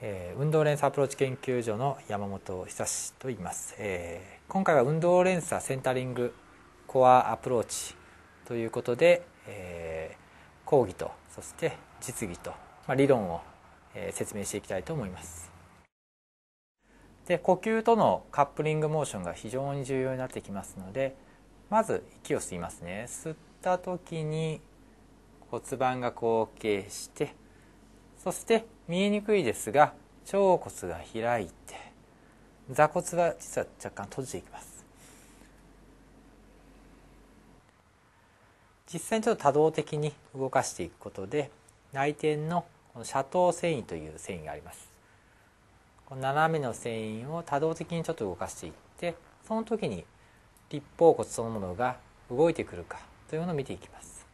え運動連鎖アプローチ研究所の山本久志と言います、え今回は運動連鎖センタリングコアアプローチということで、え講義とそして実技と、まあ、理論を、え説明していきたいと思いますで呼吸とのカップリングモーションが非常に重要になってきますのでまず息を吸いますね吸った時に骨盤が後傾してそして見えにくいですが腸骨が開いて座骨が実は若干閉じていきます実際にちょっと多動的に動かしていくことで内転のこの斜頭繊維という繊維がありますこの斜めの繊維を多動的にちょっと動かしていってその時に立方骨そのものが動いてくるかというのを見ていきます